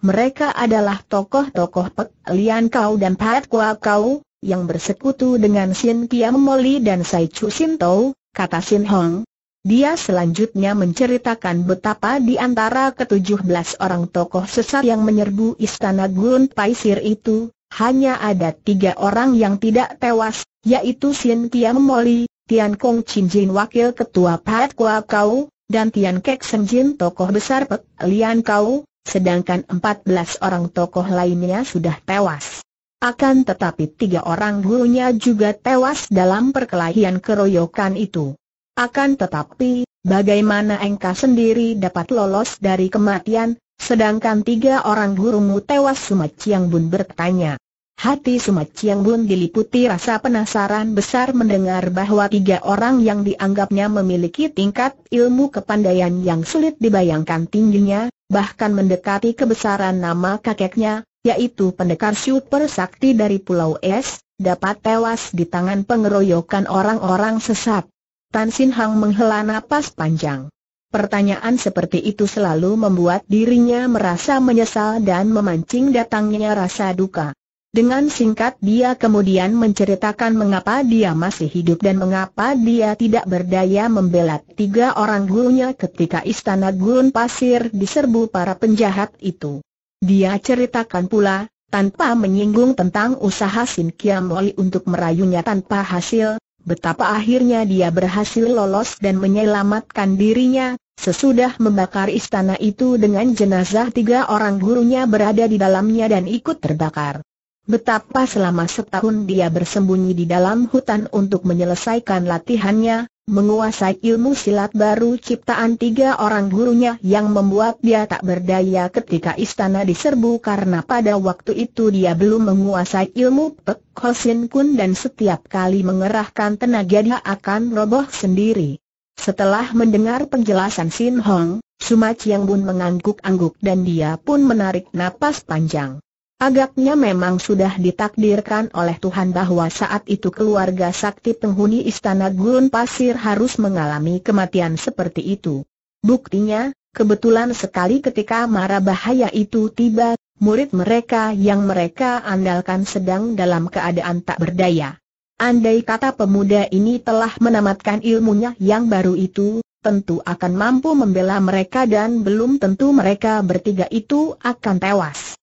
Speaker 1: Mereka adalah tokoh-tokoh Pek Lian Kau dan Pat Kua Kau, yang bersekutu dengan Sin Kiam Moli dan Sai Chu Sin Tau, kata Sin Hong. Dia selanjutnya menceritakan betapa di antara ketujuh belas orang tokoh sesat yang menyerbu istana Gun Paisir itu, hanya ada tiga orang yang tidak tewas, yaitu Sin Kiam Moli, Tian Kong Chin Jin Wakil Ketua Pat Kua Kau, dan Tian Kek Senjin tokoh besar Pek Lian Kau, sedangkan 14 orang tokoh lainnya sudah tewas. Akan tetapi tiga orang gurunya juga tewas dalam perkelahian keroyokan itu. Akan tetapi, bagaimana engkau sendiri dapat lolos dari kematian, sedangkan tiga orang gurumu tewas Sumat Chiang Bun bertanya. Hati Sumat Chiang Bun diliputi rasa penasaran besar mendengar bahwa tiga orang yang dianggapnya memiliki tingkat ilmu kepandaian yang sulit dibayangkan tingginya, bahkan mendekati kebesaran nama kakeknya, yaitu pendekar super sakti dari Pulau Es, dapat tewas di tangan pengeroyokan orang-orang sesat. Tan Sin Hang menghela napas panjang. Pertanyaan seperti itu selalu membuat dirinya merasa menyesal dan memancing datangnya rasa duka. Dengan singkat dia kemudian menceritakan mengapa dia masih hidup dan mengapa dia tidak berdaya membela tiga orang gurunya ketika istana gurun pasir diserbu para penjahat itu. Dia ceritakan pula, tanpa menyinggung tentang usaha Sin Kiam Oli untuk merayunya tanpa hasil, betapa akhirnya dia berhasil lolos dan menyelamatkan dirinya, Sesudah membakar istana itu dengan jenazah tiga orang gurunya berada di dalamnya dan ikut terbakar. Betapa selama setahun dia bersembunyi di dalam hutan untuk menyelesaikan latihannya, menguasai ilmu silat baru ciptaan tiga orang gurunya yang membuat dia tak berdaya ketika istana diserbu karena pada waktu itu dia belum menguasai ilmu Pek Hosin Kun dan setiap kali mengerahkan tenaga dia akan roboh sendiri. Setelah mendengar penjelasan Sin Hong, Suma Chiang Bun mengangguk-angguk dan dia pun menarik napas panjang. Agaknya memang sudah ditakdirkan oleh Tuhan bahwa saat itu keluarga sakti penghuni istana Gurun Pasir harus mengalami kematian seperti itu. Buktinya, kebetulan sekali ketika mara bahaya itu tiba, murid mereka yang mereka andalkan sedang dalam keadaan tak berdaya. Andai kata pemuda ini telah menamatkan ilmunya yang baru itu, tentu akan mampu membela mereka dan belum tentu mereka bertiga itu akan tewas.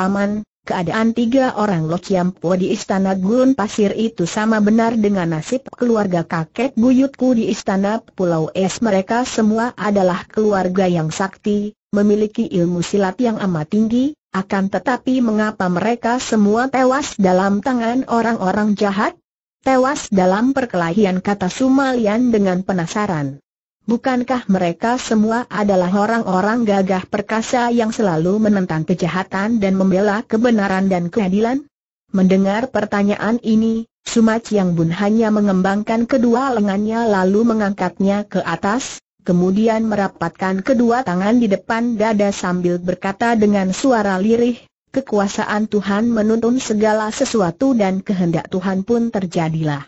Speaker 1: Paman, keadaan tiga orang Lo di Istana Gurun Pasir itu sama benar dengan nasib keluarga kakek buyutku di Istana Pulau Es mereka semua adalah keluarga yang sakti, memiliki ilmu silat yang amat tinggi, akan tetapi mengapa mereka semua tewas dalam tangan orang-orang jahat? Tewas dalam perkelahian kata Sumalian dengan penasaran. Bukankah mereka semua adalah orang-orang gagah perkasa yang selalu menentang kejahatan dan membela kebenaran dan keadilan? Mendengar pertanyaan ini, Sumat Yang Bun hanya mengembangkan kedua lengannya lalu mengangkatnya ke atas, kemudian merapatkan kedua tangan di depan dada sambil berkata dengan suara lirih, Kekuasaan Tuhan menuntun segala sesuatu dan kehendak Tuhan pun terjadilah.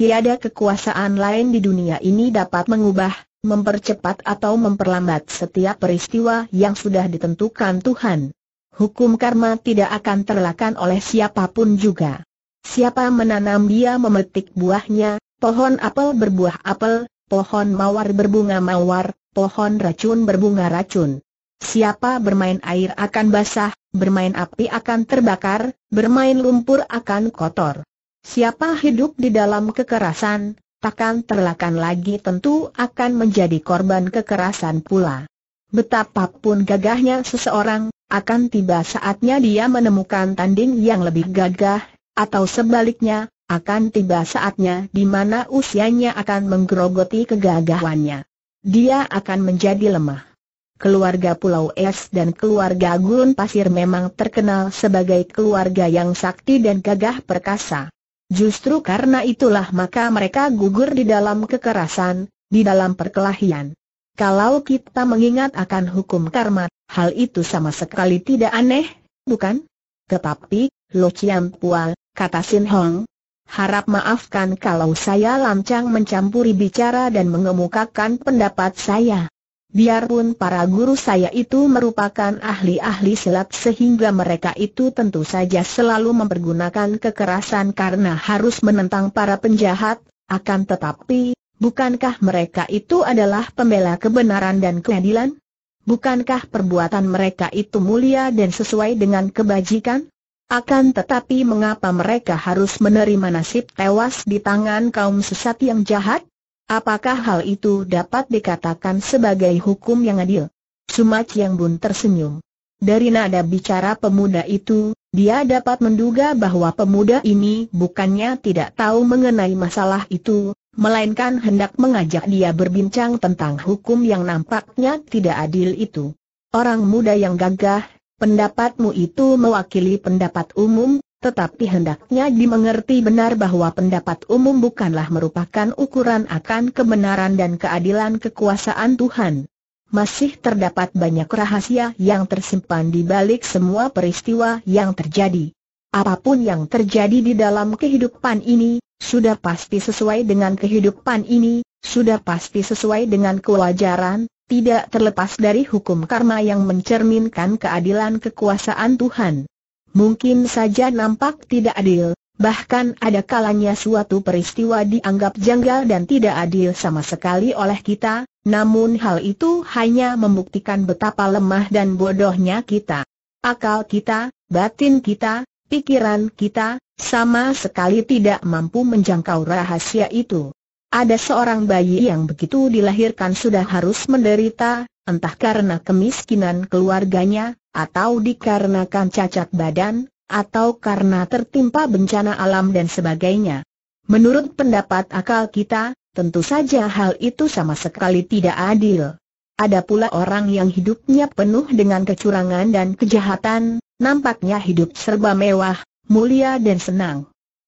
Speaker 1: Tiada kekuasaan lain di dunia ini dapat mengubah, mempercepat atau memperlambat setiap peristiwa yang sudah ditentukan Tuhan. Hukum karma tidak akan terlakan oleh siapapun juga. Siapa menanam dia memetik buahnya, pohon apel berbuah apel, pohon mawar berbunga mawar, pohon racun berbunga racun. Siapa bermain air akan basah, bermain api akan terbakar, bermain lumpur akan kotor. Siapa hidup di dalam kekerasan, takkan terlakan lagi tentu akan menjadi korban kekerasan pula. Betapapun gagahnya seseorang, akan tiba saatnya dia menemukan tanding yang lebih gagah, atau sebaliknya, akan tiba saatnya di mana usianya akan menggerogoti kegagahannya. Dia akan menjadi lemah. Keluarga Pulau Es dan keluarga Gurun Pasir memang terkenal sebagai keluarga yang sakti dan gagah perkasa. Justru karena itulah maka mereka gugur di dalam kekerasan, di dalam perkelahian. Kalau kita mengingat akan hukum karma, hal itu sama sekali tidak aneh, bukan? Tetapi, Lo Chiang Pual, kata Sin Hong, harap maafkan kalau saya lancang mencampuri bicara dan mengemukakan pendapat saya. Biarpun para guru saya itu merupakan ahli-ahli silat sehingga mereka itu tentu saja selalu mempergunakan kekerasan karena harus menentang para penjahat, akan tetapi, bukankah mereka itu adalah pembela kebenaran dan keadilan? Bukankah perbuatan mereka itu mulia dan sesuai dengan kebajikan? Akan tetapi mengapa mereka harus menerima nasib tewas di tangan kaum sesat yang jahat? Apakah hal itu dapat dikatakan sebagai hukum yang adil? Suma Yang Bun tersenyum. Dari nada bicara pemuda itu, dia dapat menduga bahwa pemuda ini bukannya tidak tahu mengenai masalah itu, melainkan hendak mengajak dia berbincang tentang hukum yang nampaknya tidak adil itu. Orang muda yang gagah, pendapatmu itu mewakili pendapat umum, tetapi hendaknya dimengerti benar bahwa pendapat umum bukanlah merupakan ukuran akan kebenaran dan keadilan kekuasaan Tuhan. Masih terdapat banyak rahasia yang tersimpan di balik semua peristiwa yang terjadi. Apapun yang terjadi di dalam kehidupan ini, sudah pasti sesuai dengan kehidupan ini, sudah pasti sesuai dengan kewajaran, tidak terlepas dari hukum karma yang mencerminkan keadilan kekuasaan Tuhan. Mungkin saja nampak tidak adil, bahkan ada kalanya suatu peristiwa dianggap janggal dan tidak adil sama sekali oleh kita, namun hal itu hanya membuktikan betapa lemah dan bodohnya kita. Akal kita, batin kita, pikiran kita, sama sekali tidak mampu menjangkau rahasia itu. Ada seorang bayi yang begitu dilahirkan sudah harus menderita, entah karena kemiskinan keluarganya, atau dikarenakan cacat badan, atau karena tertimpa bencana alam dan sebagainya. Menurut pendapat akal kita, tentu saja hal itu sama sekali tidak adil. Ada pula orang yang hidupnya penuh dengan kecurangan dan kejahatan, nampaknya hidup serba mewah, mulia dan senang.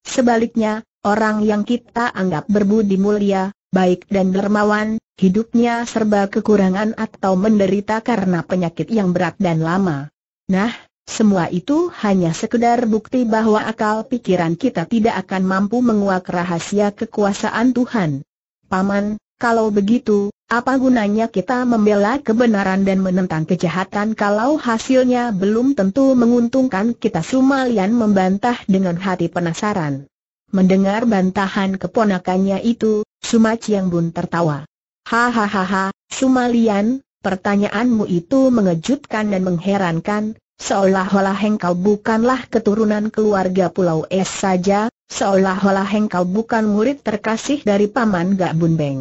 Speaker 1: Sebaliknya, orang yang kita anggap berbudi mulia, baik dan dermawan, hidupnya serba kekurangan atau menderita karena penyakit yang berat dan lama. Nah, semua itu hanya sekedar bukti bahwa akal pikiran kita tidak akan mampu menguak rahasia kekuasaan Tuhan. Paman, kalau begitu, apa gunanya kita membela kebenaran dan menentang kejahatan kalau hasilnya belum tentu menguntungkan kita Sumalian membantah dengan hati penasaran. Mendengar bantahan keponakannya itu, Suma Chiang Bun tertawa. Hahaha, Sumalian, pertanyaanmu itu mengejutkan dan mengherankan, seolah-olah engkau bukanlah keturunan keluarga Pulau Es saja, seolah-olah engkau bukan murid terkasih dari Paman Gak Bun Beng.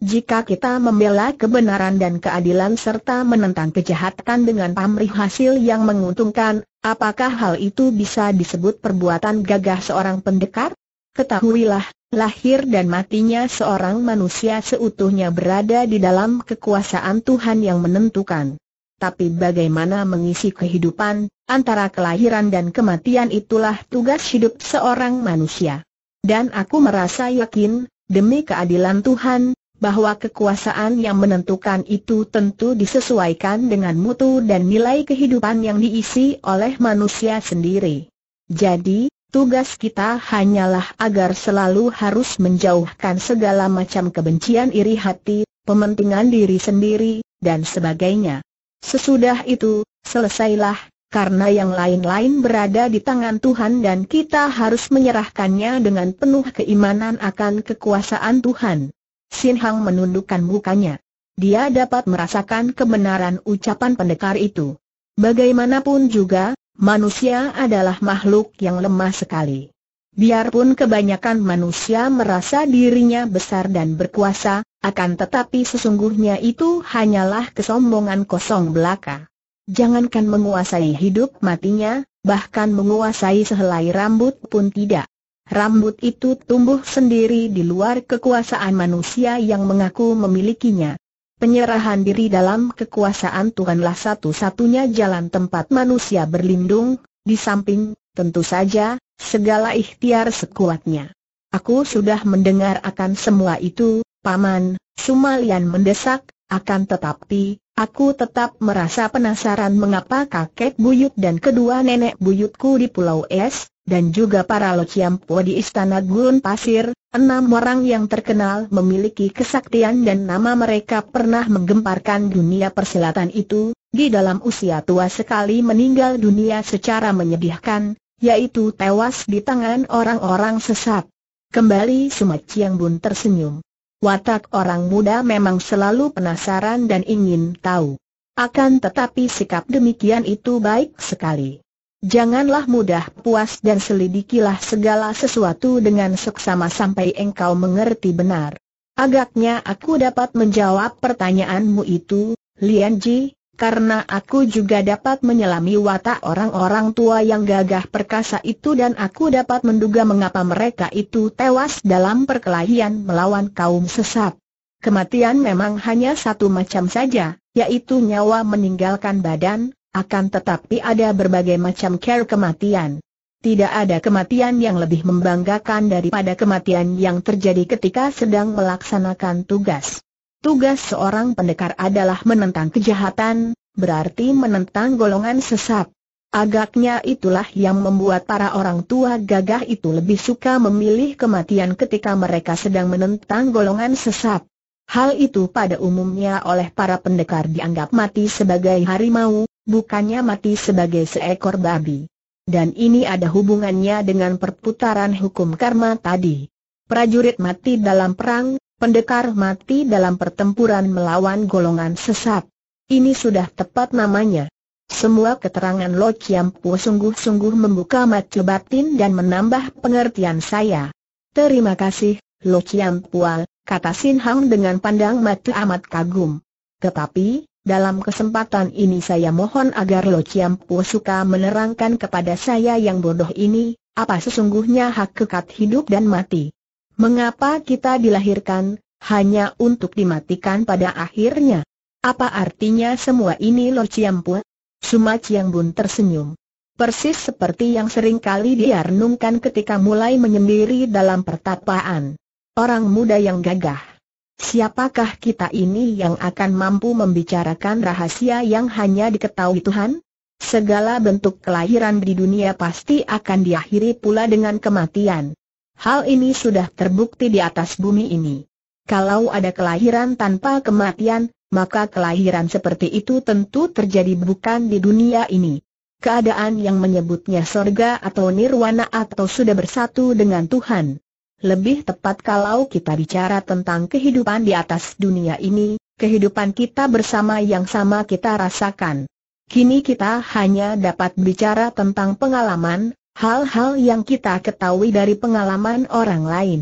Speaker 1: Jika kita membela kebenaran dan keadilan serta menentang kejahatan dengan pamrih hasil yang menguntungkan, apakah hal itu bisa disebut perbuatan gagah seorang pendekar? Ketahuilah, lahir dan matinya seorang manusia seutuhnya berada di dalam kekuasaan Tuhan yang menentukan. Tapi bagaimana mengisi kehidupan, antara kelahiran dan kematian itulah tugas hidup seorang manusia. Dan aku merasa yakin, demi keadilan Tuhan, bahwa kekuasaan yang menentukan itu tentu disesuaikan dengan mutu dan nilai kehidupan yang diisi oleh manusia sendiri. Jadi, Tugas kita hanyalah agar selalu harus menjauhkan segala macam kebencian iri hati, pementingan diri sendiri, dan sebagainya. Sesudah itu, selesailah, karena yang lain-lain berada di tangan Tuhan dan kita harus menyerahkannya dengan penuh keimanan akan kekuasaan Tuhan. Sin Hang menundukkan mukanya. Dia dapat merasakan kebenaran ucapan pendekar itu. Bagaimanapun juga, Manusia adalah makhluk yang lemah sekali. Biarpun kebanyakan manusia merasa dirinya besar dan berkuasa, akan tetapi sesungguhnya itu hanyalah kesombongan kosong belaka. Jangankan menguasai hidup matinya, bahkan menguasai sehelai rambut pun tidak. Rambut itu tumbuh sendiri di luar kekuasaan manusia yang mengaku memilikinya. Penyerahan diri dalam kekuasaan Tuhanlah satu-satunya jalan tempat manusia berlindung, di samping, tentu saja, segala ikhtiar sekuatnya. Aku sudah mendengar akan semua itu, Paman, Sumalian mendesak, akan tetapi, aku tetap merasa penasaran mengapa kakek buyut dan kedua nenek buyutku di Pulau Es, dan juga para lociampu di Istana Gurun Pasir, Enam orang yang terkenal memiliki kesaktian dan nama mereka pernah menggemparkan dunia perselatan itu, di dalam usia tua sekali meninggal dunia secara menyedihkan, yaitu tewas di tangan orang-orang sesat. Kembali Sumat Chiang Bun tersenyum. Watak orang muda memang selalu penasaran dan ingin tahu. Akan tetapi sikap demikian itu baik sekali. Janganlah mudah puas dan selidikilah segala sesuatu dengan seksama sampai engkau mengerti benar. Agaknya aku dapat menjawab pertanyaanmu itu, Lian Ji, karena aku juga dapat menyelami watak orang-orang tua yang gagah perkasa itu dan aku dapat menduga mengapa mereka itu tewas dalam perkelahian melawan kaum sesat. Kematian memang hanya satu macam saja, yaitu nyawa meninggalkan badan, akan tetapi ada berbagai macam care kematian. Tidak ada kematian yang lebih membanggakan daripada kematian yang terjadi ketika sedang melaksanakan tugas. Tugas seorang pendekar adalah menentang kejahatan, berarti menentang golongan sesat. Agaknya itulah yang membuat para orang tua gagah itu lebih suka memilih kematian ketika mereka sedang menentang golongan sesat. Hal itu pada umumnya oleh para pendekar dianggap mati sebagai harimau, bukannya mati sebagai seekor babi. Dan ini ada hubungannya dengan perputaran hukum karma tadi. Prajurit mati dalam perang, pendekar mati dalam pertempuran melawan golongan sesat. Ini sudah tepat namanya. Semua keterangan Lo Chiam Po sungguh-sungguh membuka mata batin dan menambah pengertian saya. Terima kasih, Lo Chiam Pual, kata Sin Hang dengan pandang mata amat kagum. Tetapi, dalam kesempatan ini saya mohon agar Lo Po suka menerangkan kepada saya yang bodoh ini, apa sesungguhnya hak kekat hidup dan mati. Mengapa kita dilahirkan, hanya untuk dimatikan pada akhirnya? Apa artinya semua ini Lo Po? Suma Bun tersenyum. Persis seperti yang sering kali dia renungkan ketika mulai menyendiri dalam pertapaan. Orang muda yang gagah Siapakah kita ini yang akan mampu membicarakan rahasia yang hanya diketahui Tuhan? Segala bentuk kelahiran di dunia pasti akan diakhiri pula dengan kematian. Hal ini sudah terbukti di atas bumi ini. Kalau ada kelahiran tanpa kematian, maka kelahiran seperti itu tentu terjadi bukan di dunia ini. Keadaan yang menyebutnya sorga atau nirwana atau sudah bersatu dengan Tuhan. Lebih tepat kalau kita bicara tentang kehidupan di atas dunia ini, kehidupan kita bersama yang sama kita rasakan. Kini kita hanya dapat bicara tentang pengalaman, hal-hal yang kita ketahui dari pengalaman orang lain.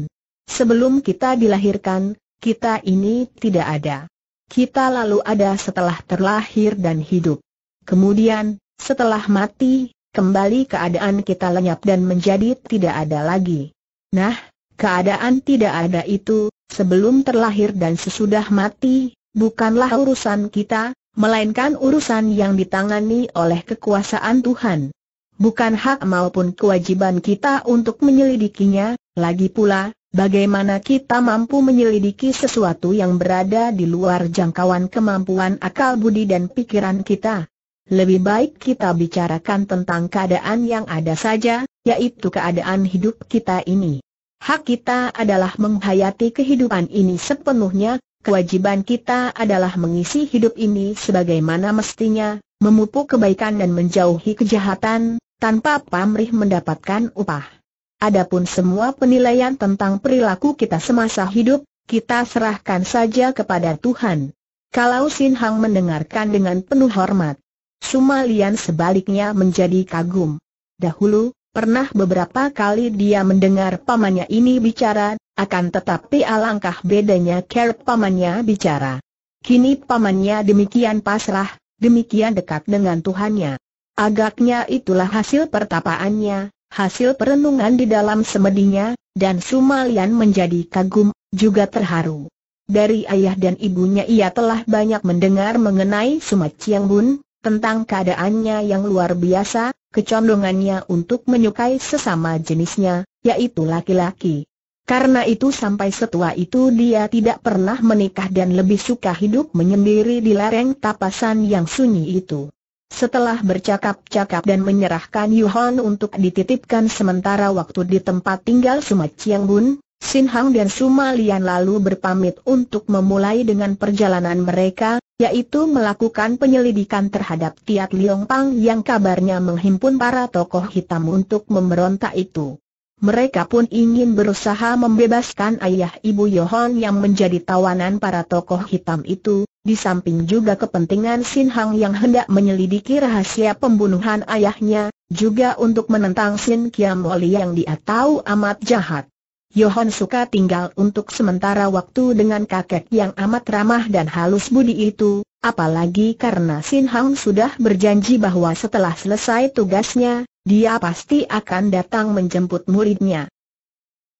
Speaker 1: Sebelum kita dilahirkan, kita ini tidak ada. Kita lalu ada setelah terlahir dan hidup. Kemudian, setelah mati, kembali keadaan kita lenyap dan menjadi tidak ada lagi. Nah, Keadaan tidak ada itu, sebelum terlahir dan sesudah mati, bukanlah urusan kita, melainkan urusan yang ditangani oleh kekuasaan Tuhan. Bukan hak maupun kewajiban kita untuk menyelidikinya, lagi pula, bagaimana kita mampu menyelidiki sesuatu yang berada di luar jangkauan kemampuan akal budi dan pikiran kita. Lebih baik kita bicarakan tentang keadaan yang ada saja, yaitu keadaan hidup kita ini. Hak kita adalah menghayati kehidupan ini sepenuhnya, kewajiban kita adalah mengisi hidup ini sebagaimana mestinya, memupuk kebaikan dan menjauhi kejahatan, tanpa pamrih mendapatkan upah. Adapun semua penilaian tentang perilaku kita semasa hidup, kita serahkan saja kepada Tuhan. Kalau Sin Hang mendengarkan dengan penuh hormat, Sumalian sebaliknya menjadi kagum. Dahulu, Pernah beberapa kali dia mendengar pamannya ini bicara, akan tetapi alangkah bedanya care pamannya bicara. Kini pamannya demikian pasrah, demikian dekat dengan Tuhannya. Agaknya itulah hasil pertapaannya, hasil perenungan di dalam semedinya, dan Sumalian menjadi kagum, juga terharu. Dari ayah dan ibunya ia telah banyak mendengar mengenai Sumat Chiang Bun, tentang keadaannya yang luar biasa, kecondongannya untuk menyukai sesama jenisnya, yaitu laki-laki. Karena itu sampai setua itu dia tidak pernah menikah dan lebih suka hidup menyendiri di lereng tapasan yang sunyi itu. Setelah bercakap-cakap dan menyerahkan Yuhon untuk dititipkan sementara waktu di tempat tinggal Sumat Chiang Bun, Sin Hang dan Suma Lian lalu berpamit untuk memulai dengan perjalanan mereka, yaitu melakukan penyelidikan terhadap Tiat Liong Pang yang kabarnya menghimpun para tokoh hitam untuk memberontak itu. Mereka pun ingin berusaha membebaskan ayah ibu Yohon yang menjadi tawanan para tokoh hitam itu, di samping juga kepentingan Sin Hang yang hendak menyelidiki rahasia pembunuhan ayahnya, juga untuk menentang Sin Kiam Oli yang dia tahu amat jahat. Yohan suka tinggal untuk sementara waktu dengan kakek yang amat ramah dan halus budi itu, apalagi karena Sin Hang sudah berjanji bahwa setelah selesai tugasnya, dia pasti akan datang menjemput muridnya.